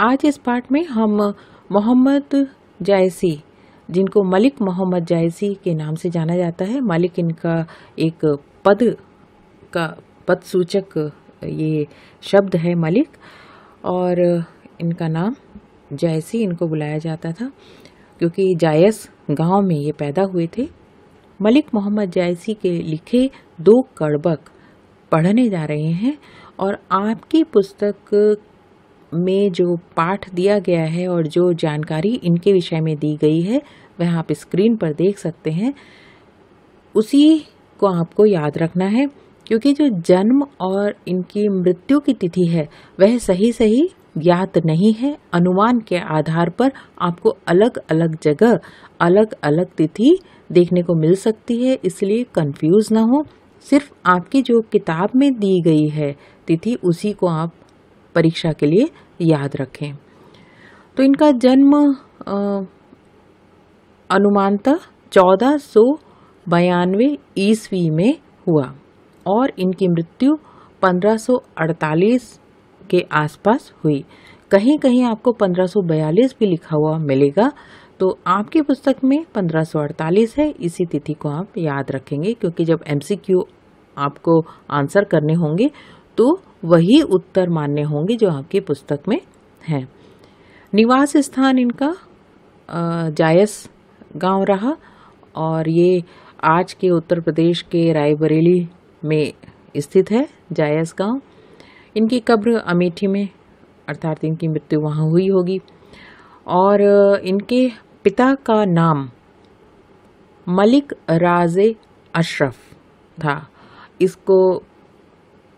आज इस पार्ट में हम मोहम्मद जायसी जिनको मलिक मोहम्मद जायसी के नाम से जाना जाता है मलिक इनका एक पद का पद सूचक ये शब्द है मलिक और इनका नाम जायसी इनको बुलाया जाता था क्योंकि जायस गांव में ये पैदा हुए थे मलिक मोहम्मद जायसी के लिखे दो कड़बक पढ़ने जा रहे हैं और आपकी पुस्तक में जो पाठ दिया गया है और जो जानकारी इनके विषय में दी गई है वह आप स्क्रीन पर देख सकते हैं उसी को आपको याद रखना है क्योंकि जो जन्म और इनकी मृत्यु की तिथि है वह सही सही ज्ञात नहीं है अनुमान के आधार पर आपको अलग अलग जगह अलग अलग तिथि देखने को मिल सकती है इसलिए कंफ्यूज ना हो सिर्फ आपकी जो किताब में दी गई है तिथि उसी को आप परीक्षा के लिए याद रखें तो इनका जन्म अनुमानतः चौदह सौ बयानवे ईस्वी में हुआ और इनकी मृत्यु 1548 के आसपास हुई कहीं कहीं आपको 1542 भी लिखा हुआ मिलेगा तो आपकी पुस्तक में 1548 है इसी तिथि को आप याद रखेंगे क्योंकि जब एमसीक्यू आपको आंसर करने होंगे तो वही उत्तर मान्य होंगे जो आपकी पुस्तक में हैं निवास स्थान इनका जायस गांव रहा और ये आज के उत्तर प्रदेश के रायबरेली में स्थित है जायस गांव इनकी कब्र अमेठी में अर्थात इनकी मृत्यु वहाँ हुई होगी और इनके पिता का नाम मलिक राजे अशरफ था इसको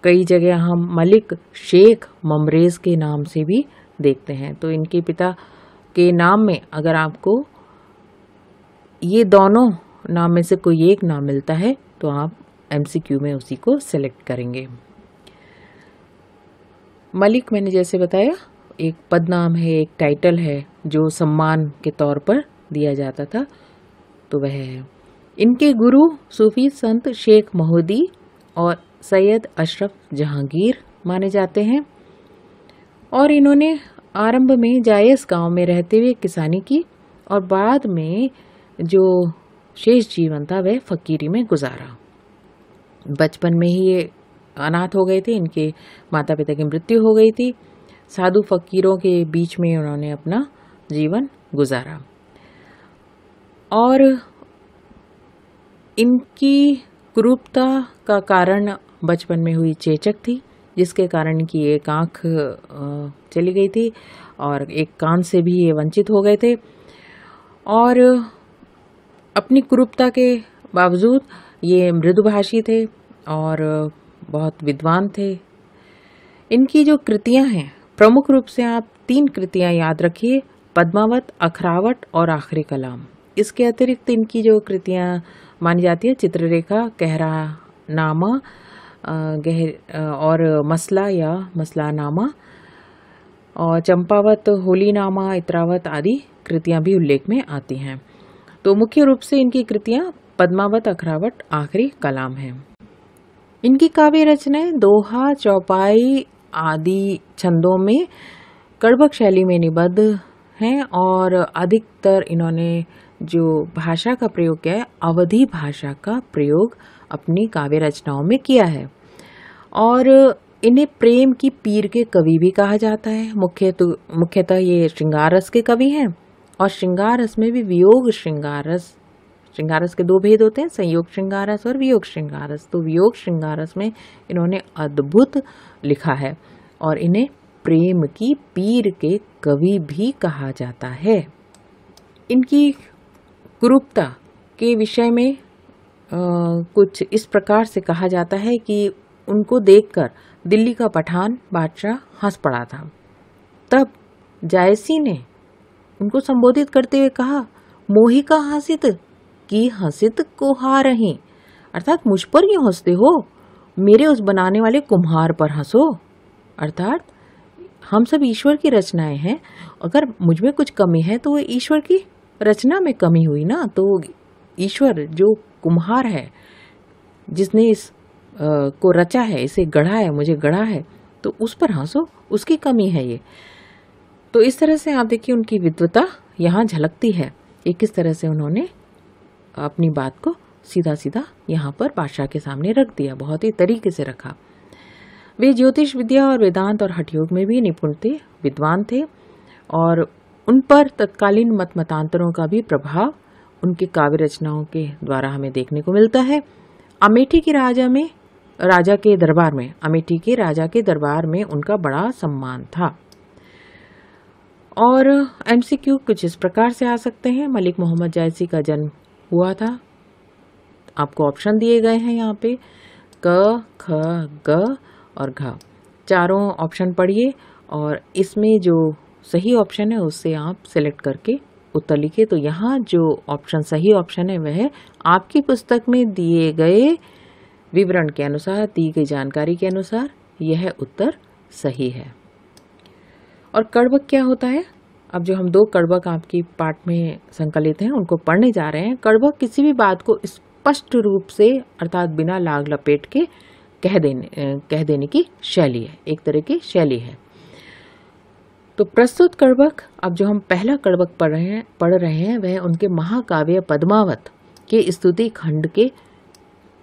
कई जगह हम मलिक शेख ममरेज़ के नाम से भी देखते हैं तो इनके पिता के नाम में अगर आपको ये दोनों नाम में से कोई एक नाम मिलता है तो आप एमसीक्यू में उसी को सेलेक्ट करेंगे मलिक मैंने जैसे बताया एक पदनाम है एक टाइटल है जो सम्मान के तौर पर दिया जाता था तो वह है इनके गुरु सूफी संत शेख महोदी और सैयद अशरफ जहांगीर माने जाते हैं और इन्होंने आरंभ में जायस गांव में रहते हुए किसानी की और बाद में जो शेष जीवन था वह फकीरी में गुजारा बचपन में ही ये अनाथ हो गए थे इनके माता पिता की मृत्यु हो गई थी साधु फकीरों के बीच में उन्होंने अपना जीवन गुजारा और इनकी कुरूपता का कारण बचपन में हुई चेचक थी जिसके कारण कि एक आँख चली गई थी और एक कान से भी ये वंचित हो गए थे और अपनी कुरूपता के बावजूद ये मृदुभाषी थे और बहुत विद्वान थे इनकी जो कृतियां हैं प्रमुख रूप से आप तीन कृतियां याद रखिए पद्मावत अखरावट और आखिरी कलाम इसके अतिरिक्त इनकी जो कृतियाँ मानी जाती है चित्ररेखा कहरा नामा गह और मसला या मसला नामा और चंपावत होली नामा इतरावत आदि कृतियाँ भी उल्लेख में आती हैं तो मुख्य रूप से इनकी कृतियाँ पद्मावत अखरावट आखिरी कलाम है इनकी काव्य रचनाएं दोहा चौपाई आदि छंदों में कड़बक शैली में निबद्ध हैं और अधिकतर इन्होंने जो भाषा का प्रयोग किया है अवधि भाषा का प्रयोग अपनी काव्य रचनाओं में किया है और इन्हें प्रेम की पीर के कवि भी कहा जाता है मुख्य तो, मुख्यतः ये श्रृंगार रस के कवि हैं और श्रृंगार रस में भी वियोग श्रृंगार रस श्रृंगार रस के दो भेद होते हैं संयोग श्रृंगार रस और वियोग श्रृंगार रस तो वियोग श्रृंगार रस में इन्होंने अद्भुत लिखा है और इन्हें प्रेम की पीर के कवि भी कहा जाता है इनकी कुरूपता के विषय में आ, कुछ इस प्रकार से कहा जाता है कि उनको देखकर दिल्ली का पठान बादशाह हंस पड़ा था तब जायसी ने उनको संबोधित करते हुए कहा मोही का हंसित की हंसित को हार ही अर्थात मुझ पर क्यों हंसते हो मेरे उस बनाने वाले कुम्हार पर हंसो अर्थात हम सब ईश्वर की रचनाएं हैं अगर मुझ में कुछ कमी है तो वो ईश्वर की रचना में कमी हुई ना तो ईश्वर जो कुम्हार है जिसने इस आ, को रचा है इसे गढ़ा है मुझे गढ़ा है तो उस पर हंसो उसकी कमी है ये तो इस तरह से आप देखिए उनकी विद्वता यहाँ झलकती है एक किस तरह से उन्होंने अपनी बात को सीधा सीधा यहाँ पर बादशाह के सामने रख दिया बहुत ही तरीके से रखा वे ज्योतिष विद्या और वेदांत और हठयोग में भी निपुण थे विद्वान थे और उन पर तत्कालीन मत मतांतरों का भी प्रभाव उनके काव्य रचनाओं के द्वारा हमें देखने को मिलता है अमेठी के राजा में राजा के दरबार में अमेठी के राजा के दरबार में उनका बड़ा सम्मान था और एमसीक्यू कुछ इस प्रकार से आ सकते हैं मलिक मोहम्मद जायसी का जन्म हुआ था आपको ऑप्शन दिए गए हैं यहाँ पे क ख ग और घ चारों ऑप्शन पढ़िए और इसमें जो सही ऑप्शन है उससे आप सेलेक्ट करके उत्तर लिखिए तो यहाँ जो ऑप्शन सही ऑप्शन है वह आपकी पुस्तक में दिए गए विवरण के अनुसार दी गई जानकारी के अनुसार यह उत्तर सही है और कड़बक क्या होता है अब जो हम दो कड़बक आपकी पाठ में संकलित हैं उनको पढ़ने जा रहे हैं कड़बक किसी भी बात को स्पष्ट रूप से अर्थात बिना लाग लपेट के कह देने कह देने की शैली है एक तरह की शैली है तो प्रस्तुत कड़बक अब जो हम पहला कड़बक पढ़ रहे हैं पढ़ रहे हैं वह उनके महाकाव्य पद्मावत के स्तुति खंड के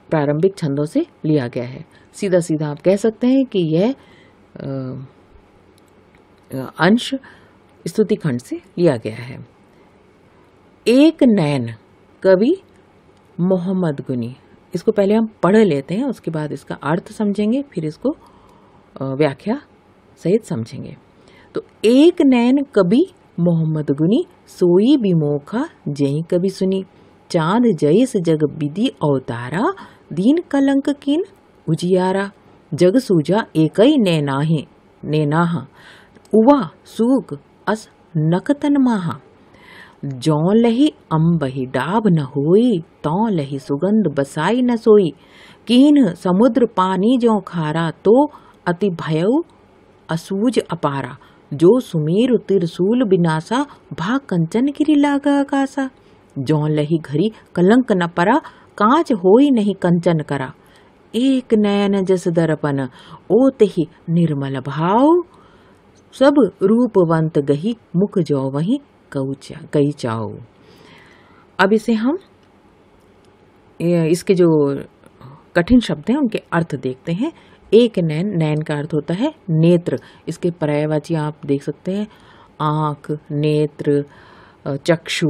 प्रारंभिक छंदों से लिया गया है सीधा सीधा आप कह सकते हैं कि यह अंश स्तुति खंड से लिया गया है एक नैन कवि मोहम्मद गुनी इसको पहले हम पढ़ लेते हैं उसके बाद इसका अर्थ समझेंगे फिर इसको व्याख्या सहित समझेंगे तो एक नैन कभी मोहम्मद गुनी सोई भी मोखा जय कभी सुनी चांद जयस जग विधि अवतारा दीन कलंक किन उजियारा जग सूजा एकई नैनाहे नैनाह उवा सूग अस नकतन माहा जौ लही अम्बही डाब न होई तौ लही सुगंध बसाई न सोई कीन समुद्र पानी जो खारा तो अति भयऊ असूज अपारा जो सुमेर त्रिशूल बिनासा भा कंचन गिरी लागा आकाशा जो लही घरी कलंक न परा कांच हो ही नहीं कंचन करा एक नयन जस दर्पण ओत ही निर्मल भाव सब रूपवंत गही मुख जो वही कही चाओ अब इसे हम इसके जो कठिन शब्द हैं उनके अर्थ देखते हैं एक नैन नैन का अर्थ होता है नेत्र इसके पर्यायवाची आप देख सकते हैं आँख नेत्र चक्षु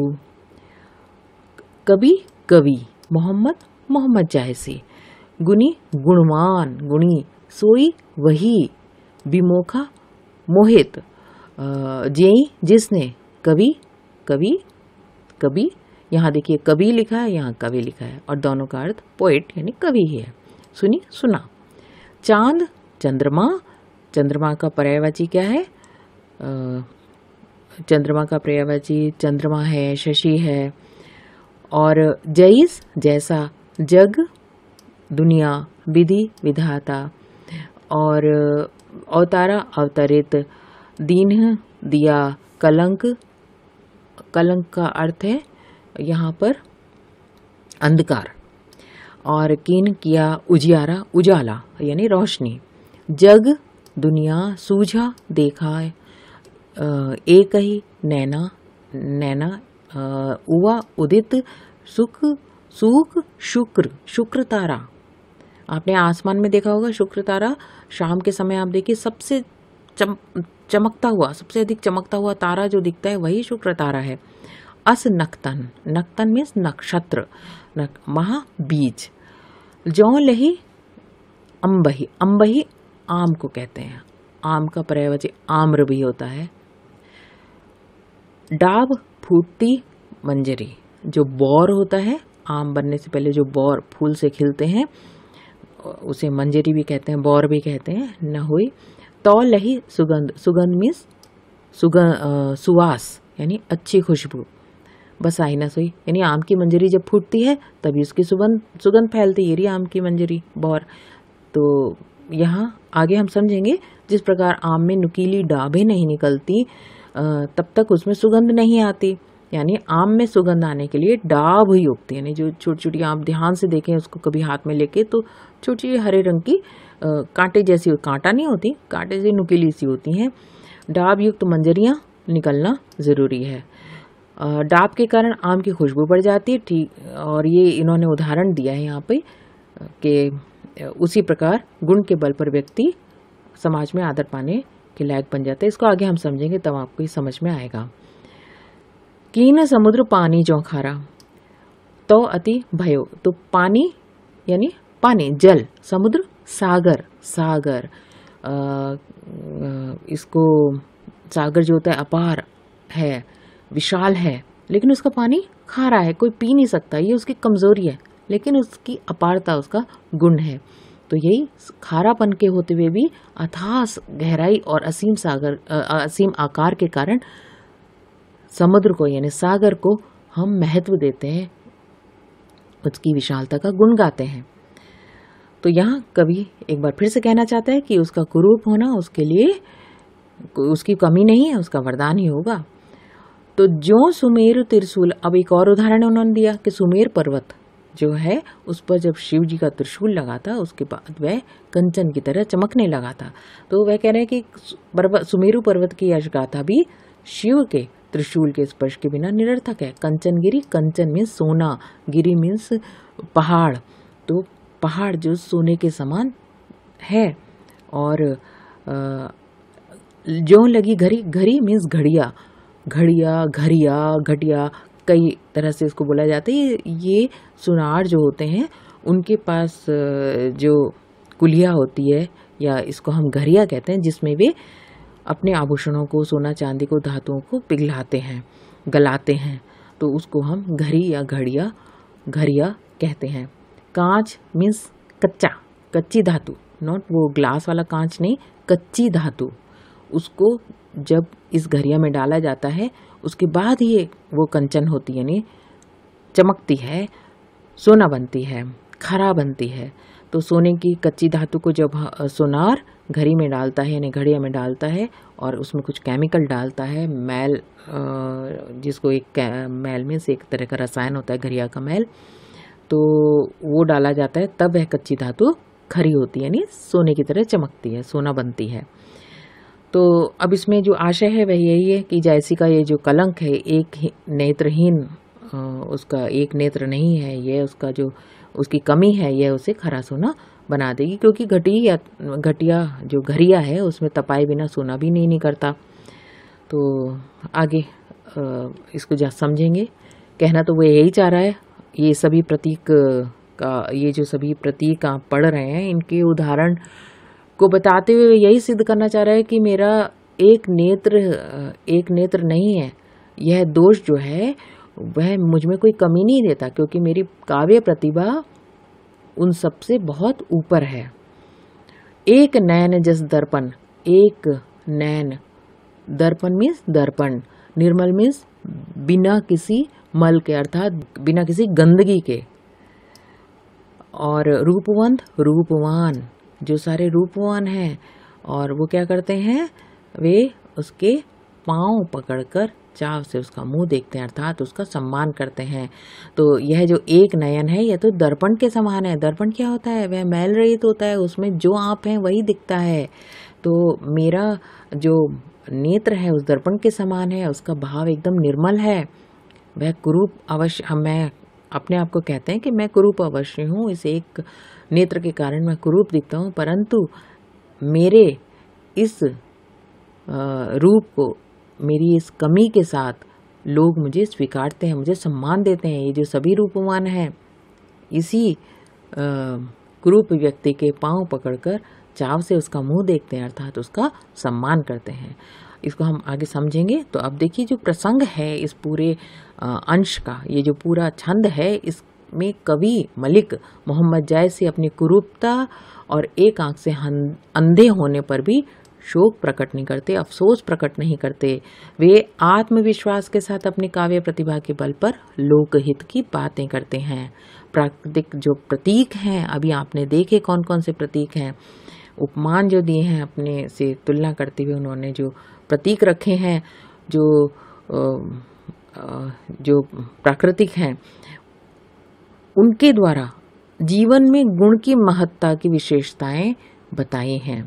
कवि कवि मोहम्मद मोहम्मद जायसी गुनी गुणवान गुणी सोई वही विमोखा मोहित जेई जिसने कवि कवि कवि यहाँ देखिए कवि लिखा है यहाँ कवि लिखा है और दोनों का अर्थ पोइट यानी कवि ही है सुनी सुना चांद चंद्रमा चंद्रमा का पर्यायवाची क्या है चंद्रमा का पर्यायवाची चंद्रमा है शशि है और जईस जैसा जग दुनिया विधि विधाता और अवतारा अवतरित दीन दिया कलंक कलंक का अर्थ है यहाँ पर अंधकार और किन किया उजियारा उजाला यानी रोशनी जग दुनिया सूझा देखा एक ही नैना नैना उवा उदित सुख सुख शुक्र शुक्र तारा आपने आसमान में देखा होगा शुक्र तारा शाम के समय आप देखिए सबसे चम चमकता हुआ सबसे अधिक चमकता हुआ तारा जो दिखता है वही शुक्र तारा है अस नक्तन नक्तन मीन्स नक्षत्र नक, महा बीज जौ लही अम्बही अम्बही आम को कहते हैं आम का पर्यायवाची आम्र भी होता है डाब फूटती मंजरी जो बौर होता है आम बनने से पहले जो बौर फूल से खिलते हैं उसे मंजरी भी कहते हैं बौर भी कहते हैं न हुई तो लही सुगंध सुगंध मीन्स सुगंध सुवास यानी अच्छी खुशबू आई ना सोई यानी आम की मंजरी जब फूटती है तभी उसकी सुगंध सुगंध फैलती है आम की मंजरी बौर तो यहाँ आगे हम समझेंगे जिस प्रकार आम में नुकीली डाबें नहीं निकलती तब तक उसमें सुगंध नहीं आती यानी आम में सुगंध आने के लिए डाब ही उगती यानी जो छोटी छोटी आप ध्यान से देखें उसको कभी हाथ में लेके तो छोटी हरे रंग की कांटे जैसी कांटा नहीं होती कांटे जैसी नुकीली सी होती हैं डाब युक्त मंजरियाँ निकलना ज़रूरी है डाब के कारण आम की खुशबू बढ़ जाती है ठीक और ये इन्होंने उदाहरण दिया है यहाँ पे कि उसी प्रकार गुण के बल पर व्यक्ति समाज में आदर पाने के लायक बन जाता है इसको आगे हम समझेंगे तब आपको ये समझ में आएगा कीन समुद्र पानी चौखारा तो अति भयो तो पानी यानी पानी जल समुद्र सागर सागर आ, इसको सागर जो होता है अपार है विशाल है लेकिन उसका पानी खारा है कोई पी नहीं सकता ये उसकी कमज़ोरी है लेकिन उसकी अपारता उसका गुण है तो यही खारापन के होते हुए भी अथास गहराई और असीम सागर असीम आकार के कारण समुद्र को यानी सागर को हम महत्व देते हैं उसकी विशालता का गुण गाते हैं तो यहाँ कभी एक बार फिर से कहना चाहता है कि उसका कुरूप होना उसके लिए उसकी कमी नहीं है उसका वरदान ही होगा तो जो सुमेर त्रिशूल अब एक और उदाहरण उन्होंने दिया कि सुमेर पर्वत जो है उस पर जब शिव जी का त्रिशूल लगा था उसके बाद वह कंचन की तरह चमकने लगा था तो वह कह रहे हैं कि पर्वत सुमेरु पर्वत की यशगाथा भी शिव के त्रिशूल के स्पर्श के बिना निरर्थक है कंचनगिरी कंचन मीन्स सोना गिरी मीन्स पहाड़ तो पहाड़ जो सोने के समान है और जो लगी घड़ी घड़ी मीन्स घड़िया घड़िया घरिया घटिया कई तरह से इसको बोला जाता है ये सुनार जो होते हैं उनके पास जो कुलिया होती है या इसको हम घरिया कहते हैं जिसमें वे अपने आभूषणों को सोना चांदी को धातुओं को पिघलाते हैं गलाते हैं तो उसको हम घरी या घड़िया घरिया कहते हैं कांच मीन्स कच्चा कच्ची धातु नॉट वो ग्लास वाला कांच नहीं कच्ची धातु उसको जब इस घरिया में डाला जाता है उसके बाद ही वो कंचन होती यानी चमकती है सोना बनती है खरा बनती है तो सोने की कच्ची धातु को जब सोनार घड़ी में डालता है यानी घड़िया में डालता है और उसमें कुछ केमिकल डालता है मैल जिसको एक मैल में से एक तरह का रसायन होता है घड़िया का मैल तो वो डाला जाता है तब वह कच्ची धातु खरी होती है यानी सोने की तरह चमकती है सोना बनती है तो अब इसमें जो आशय है वह यही है कि जायसी का ये जो कलंक है एक नेत्रहीन उसका एक नेत्र नहीं है यह उसका जो उसकी कमी है यह उसे खरा सोना बना देगी क्योंकि घटी या घटिया जो घरिया है उसमें तपाए बिना सोना भी नहीं निकलता तो आगे इसको जा समझेंगे कहना तो वो यही चाह रहा है ये सभी प्रतीक का ये जो सभी प्रतीक आप पढ़ रहे हैं इनके उदाहरण को बताते हुए यही सिद्ध करना चाह रहा है कि मेरा एक नेत्र एक नेत्र नहीं है यह दोष जो है वह मुझ में कोई कमी नहीं देता क्योंकि मेरी काव्य प्रतिभा उन सब से बहुत ऊपर है एक नैन जस दर्पण एक नैन दर्पण मीन्स दर्पण निर्मल मीन्स बिना किसी मल के अर्थात बिना किसी गंदगी के और रूपवंत रूपवान जो सारे रूपवान हैं और वो क्या करते हैं वे उसके पाँव पकड़कर चाव से उसका मुंह देखते हैं अर्थात उसका सम्मान करते हैं तो यह जो एक नयन है यह तो दर्पण के समान है दर्पण क्या होता है वह मैल रहित होता है उसमें जो आप हैं वही दिखता है तो मेरा जो नेत्र है उस दर्पण के समान है उसका भाव एकदम निर्मल है वह कुरूप अवश्य मैं अपने आप को कहते हैं कि मैं कुरूप अवश्य हूँ इस एक नेत्र के कारण मैं कुरूप दिखता हूँ परंतु मेरे इस रूप को मेरी इस कमी के साथ लोग मुझे स्वीकारते हैं मुझे सम्मान देते हैं ये जो सभी रूपवान हैं इसी कुरूप व्यक्ति के पांव पकड़कर चाव से उसका मुंह देखते हैं अर्थात उसका सम्मान करते हैं इसको हम आगे समझेंगे तो अब देखिए जो प्रसंग है इस पूरे अंश का ये जो पूरा छंद है इस में कवि मलिक मोहम्मद जय से अपनी कुरूपता और एक आंख से अंधे होने पर भी शोक प्रकट नहीं करते अफसोस प्रकट नहीं करते वे आत्मविश्वास के साथ अपनी काव्य प्रतिभा के बल पर लोकहित की बातें करते हैं प्राकृतिक जो प्रतीक हैं अभी आपने देखे कौन कौन से प्रतीक हैं उपमान जो दिए हैं अपने से तुलना करते हुए उन्होंने जो प्रतीक रखे हैं जो जो प्राकृतिक हैं उनके द्वारा जीवन में गुण की महत्ता की विशेषताएं बताई हैं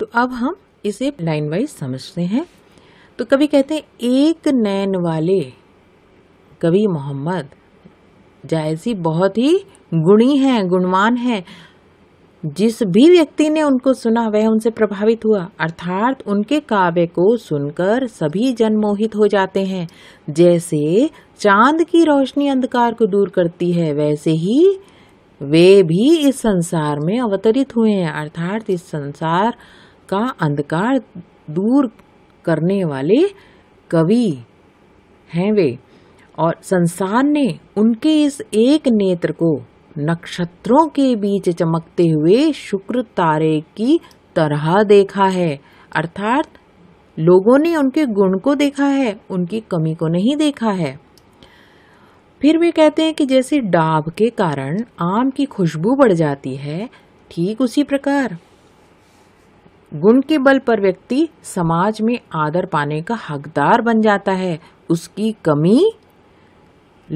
तो अब हम इसे लाइन वाइज समझते हैं तो कभी कहते हैं एक नैन वाले कवि मोहम्मद जायसी बहुत ही गुणी हैं गुणवान हैं जिस भी व्यक्ति ने उनको सुना वह उनसे प्रभावित हुआ अर्थात उनके काव्य को सुनकर सभी जन मोहित हो जाते हैं जैसे चांद की रोशनी अंधकार को दूर करती है वैसे ही वे भी इस संसार में अवतरित हुए हैं अर्थात इस संसार का अंधकार दूर करने वाले कवि हैं वे और संसार ने उनके इस एक नेत्र को नक्षत्रों के बीच चमकते हुए शुक्र तारे की तरह देखा है अर्थात लोगों ने उनके गुण को देखा है उनकी कमी को नहीं देखा है फिर वे कहते हैं कि जैसे डाब के कारण आम की खुशबू बढ़ जाती है ठीक उसी प्रकार गुण के बल पर व्यक्ति समाज में आदर पाने का हकदार बन जाता है उसकी कमी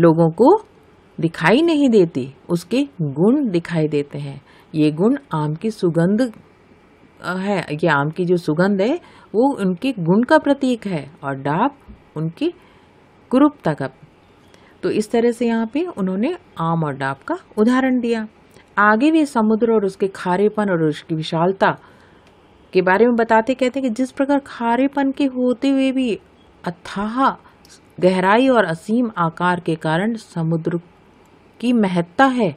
लोगों को दिखाई नहीं देती उसके गुण दिखाई देते हैं ये गुण आम की सुगंध है ये आम की जो सुगंध है वो उनके गुण का प्रतीक है और डाप उनकी कुरूपता का तो इस तरह से यहाँ पे उन्होंने आम और डाब का उदाहरण दिया आगे भी समुद्र और उसके खारेपन और उसकी विशालता के बारे में बताते कहते हैं कि जिस प्रकार खारेपन के होते हुए भी अथाह गहराई और असीम आकार के कारण समुद्र की महत्ता है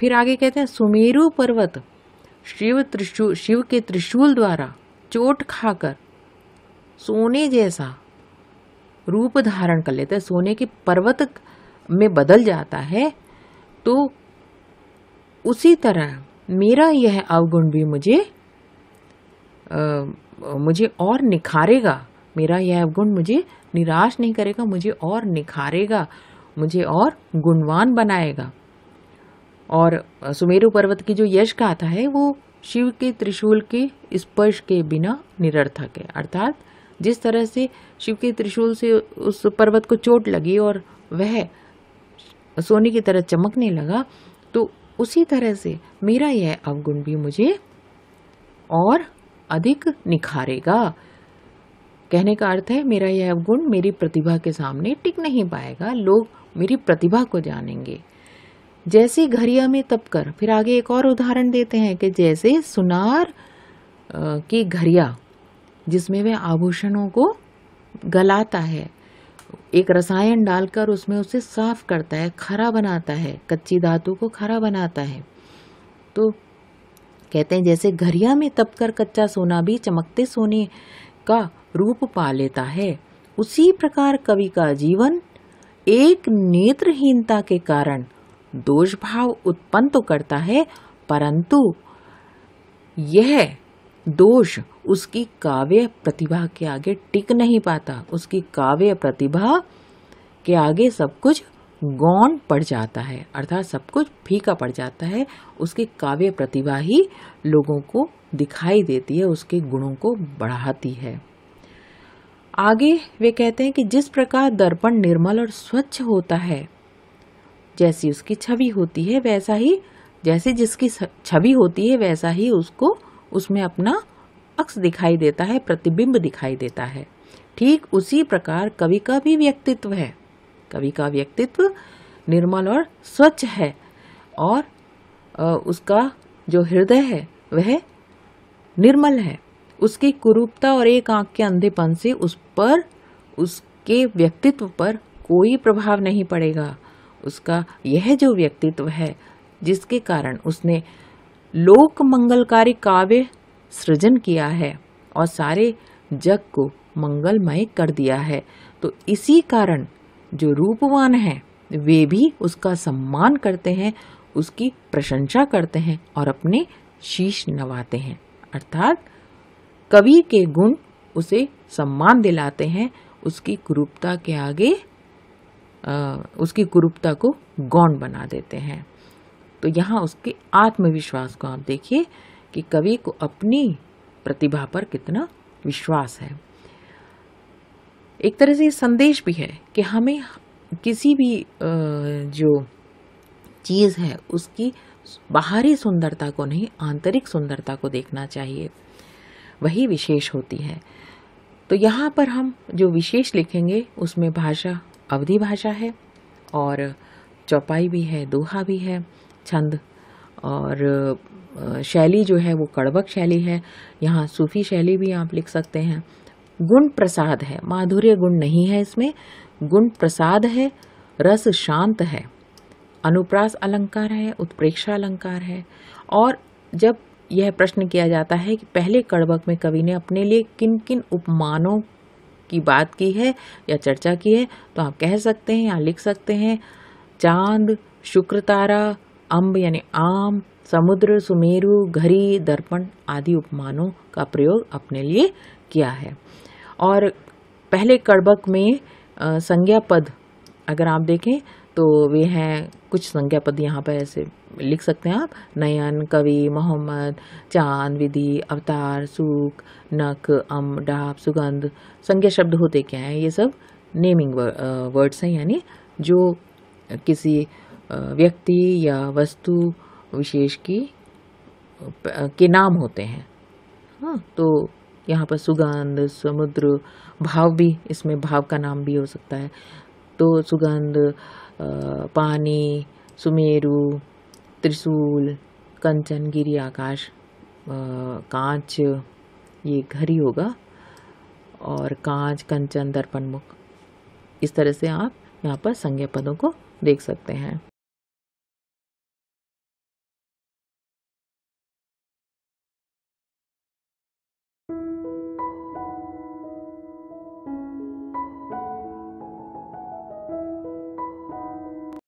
फिर आगे कहते हैं सुमेरु पर्वत शिव त्रिशू शिव के त्रिशूल द्वारा चोट खाकर सोने जैसा रूप धारण कर लेता है सोने के पर्वत में बदल जाता है तो उसी तरह मेरा यह अवगुण भी मुझे आ, मुझे और निखारेगा मेरा यह अवगुण मुझे निराश नहीं करेगा मुझे और निखारेगा मुझे और गुणवान बनाएगा और सुमेरु पर्वत की जो यश गाथा है वो शिव के त्रिशूल के स्पर्श के बिना निरर्थक है अर्थात जिस तरह से शिव के त्रिशूल से उस पर्वत को चोट लगी और वह सोने की तरह चमकने लगा तो उसी तरह से मेरा यह अवगुण भी मुझे और अधिक निखारेगा कहने का अर्थ है मेरा यह अवगुण मेरी प्रतिभा के सामने टिक नहीं पाएगा लोग मेरी प्रतिभा को जानेंगे जैसे घरिया में तपकर फिर आगे एक और उदाहरण देते हैं कि जैसे सुनार की घरिया जिसमें वह आभूषणों को गलाता है एक रसायन डालकर उसमें उसे साफ करता है खरा बनाता है कच्ची धातु को खरा बनाता है तो कहते हैं जैसे घरिया में तपकर कच्चा सोना भी चमकते सोने का रूप पा लेता है उसी प्रकार कवि का जीवन एक नेत्रहीनता के कारण दोष भाव उत्पन्न तो करता है परंतु यह दोष उसकी काव्य प्रतिभा के आगे टिक नहीं पाता उसकी काव्य प्रतिभा के आगे सब कुछ गौन पड़ जाता है अर्थात सब कुछ फीका पड़ जाता है उसकी काव्य प्रतिभा ही लोगों को दिखाई देती है उसके गुणों को बढ़ाती है आगे वे कहते हैं कि जिस प्रकार दर्पण निर्मल और स्वच्छ होता है जैसी उसकी छवि होती है वैसा ही जैसे जिसकी छवि होती है वैसा ही उसको उसमें अपना अक्स दिखाई देता है प्रतिबिंब दिखाई देता है ठीक उसी प्रकार कवि का भी व्यक्तित्व है कवि का व्यक्तित्व निर्मल और स्वच्छ है और उसका जो हृदय है वह निर्मल है उसकी कुरूपता और एक आंख के अंधेपन से उस पर उसके व्यक्तित्व पर कोई प्रभाव नहीं पड़ेगा उसका यह जो व्यक्तित्व है जिसके कारण उसने लोक मंगलकारी काव्य सृजन किया है और सारे जग को मंगलमय कर दिया है तो इसी कारण जो रूपवान है वे भी उसका सम्मान करते हैं उसकी प्रशंसा करते हैं और अपने शीश नवाते हैं अर्थात कवि के गुण उसे सम्मान दिलाते हैं उसकी कुरूपता के आगे आ, उसकी कुरूपता को गौण बना देते हैं तो यहाँ उसके आत्मविश्वास को आप देखिए कि कवि को अपनी प्रतिभा पर कितना विश्वास है एक तरह से संदेश भी है कि हमें किसी भी जो चीज़ है उसकी बाहरी सुंदरता को नहीं आंतरिक सुंदरता को देखना चाहिए वही विशेष होती है तो यहाँ पर हम जो विशेष लिखेंगे उसमें भाषा अवधि भाषा है और चौपाई भी है दोहा भी है छंद और शैली जो है वो कड़वक शैली है यहाँ सूफी शैली भी आप लिख सकते हैं गुण प्रसाद है माधुर्य गुण नहीं है इसमें गुण प्रसाद है रस शांत है अनुप्रास अलंकार है उत्प्रेक्षा अलंकार है और जब यह प्रश्न किया जाता है कि पहले कड़बक में कवि ने अपने लिए किन किन उपमानों की बात की है या चर्चा की है तो आप कह सकते हैं या लिख सकते हैं चांद शुक्र तारा अम्ब यानी आम समुद्र सुमेरु घरी दर्पण आदि उपमानों का प्रयोग अपने लिए किया है और पहले कड़बक में संज्ञा पद अगर आप देखें तो वे हैं कुछ संज्ञा पद यहाँ पर ऐसे लिख सकते हैं आप नयन कवि मोहम्मद चांद विधि अवतार सुख नक अम डाप सुगंध संज्ञा शब्द होते क्या हैं ये सब नेमिंग वर्ड्स हैं यानी जो किसी व्यक्ति या वस्तु विशेष की के नाम होते हैं हाँ तो यहाँ पर सुगंध समुद्र भाव भी इसमें भाव का नाम भी हो सकता है तो सुगंध पानी सुमेरु त्रिशूल कंचनगिरी आकाश कांच ये घर ही होगा और कांच कंचन दर्पण मुख इस तरह से आप यहाँ पर संज्ञा पदों को देख सकते हैं